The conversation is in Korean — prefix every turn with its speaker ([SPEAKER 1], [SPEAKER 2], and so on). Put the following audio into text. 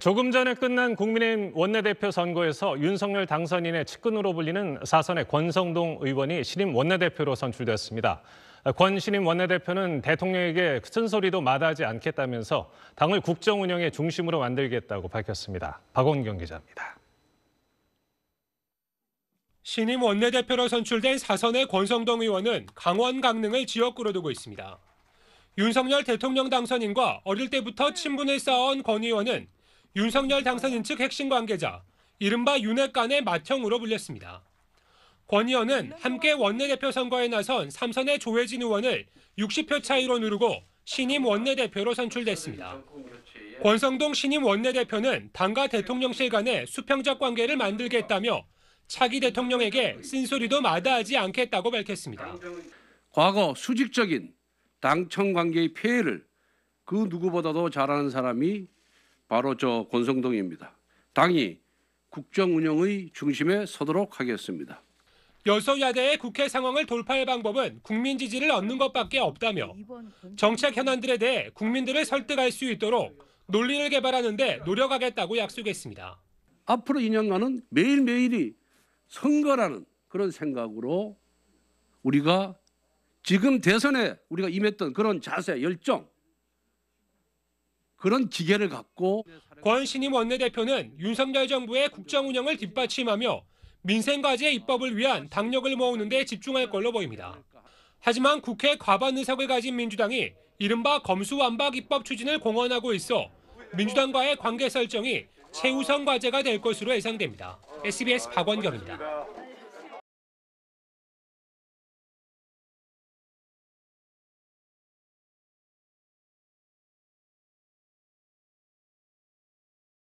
[SPEAKER 1] 조금 전에 끝난 국민의힘 원내대표 선거에서 윤석열 당선인의 측근으로 불리는 사선의 권성동 의원이 신임 원내대표로 선출됐습니다. 권 신임 원내대표는 대통령에게 쓴소리도 마다하지 않겠다면서 당을 국정 운영의 중심으로 만들겠다고 밝혔습니다. 박원경 기자입니다.
[SPEAKER 2] 신임 원내대표로 선출된 사선의 권성동 의원은 강원 강릉을 지역구로 두고 있습니다. 윤석열 대통령 당선인과 어릴 때부터 친분을 쌓아온 권 의원은 윤석열 당선인 측 핵심 관계자, 이른바 윤핵관의 맏형으로 불렸습니다. 권 의원은 함께 원내대표 선거에 나선 삼선의 조혜진 의원을 60표 차이로 누르고 신임 원내대표로 선출됐습니다. 권성동 신임 원내대표는 당과 대통령실 간의 수평적 관계를 만들겠다며 차기 대통령에게 쓴소리도 마다하지 않겠다고 밝혔습니다. 과거 수직적인
[SPEAKER 3] 당청 관계의 폐해를 그 누구보다도 잘하는 사람이 바로 저 권성동입니다. 당이 국정 운영의 중심에 서도록 하겠습니다.
[SPEAKER 2] 여소야대의 국회 상황을 돌파할 방법은 국민 지지를 얻는 것밖에 없다며 정책 현안들에 대해 국민들을 설득할 수 있도록 논리를 개발하는 데 노력하겠다고 약속했습니다.
[SPEAKER 3] 앞으로 2년간은 매일매일이 선거라는 그런 생각으로 우리가 지금 대선에 우리가 임했던
[SPEAKER 2] 그런 자세, 열정 그런 기계를 갖고 권신임 원내대표는 윤석열 정부의 국정 운영을 뒷받침하며 민생과제 입법을 위한 당력을 모으는 데 집중할 걸로 보입니다. 하지만 국회 과반 의석을 가진 민주당이 이른바 검수완박 입법 추진을 공언하고 있어 민주당과의 관계 설정이 최우선 과제가 될 것으로 예상됩니다. SBS 박원경입니다.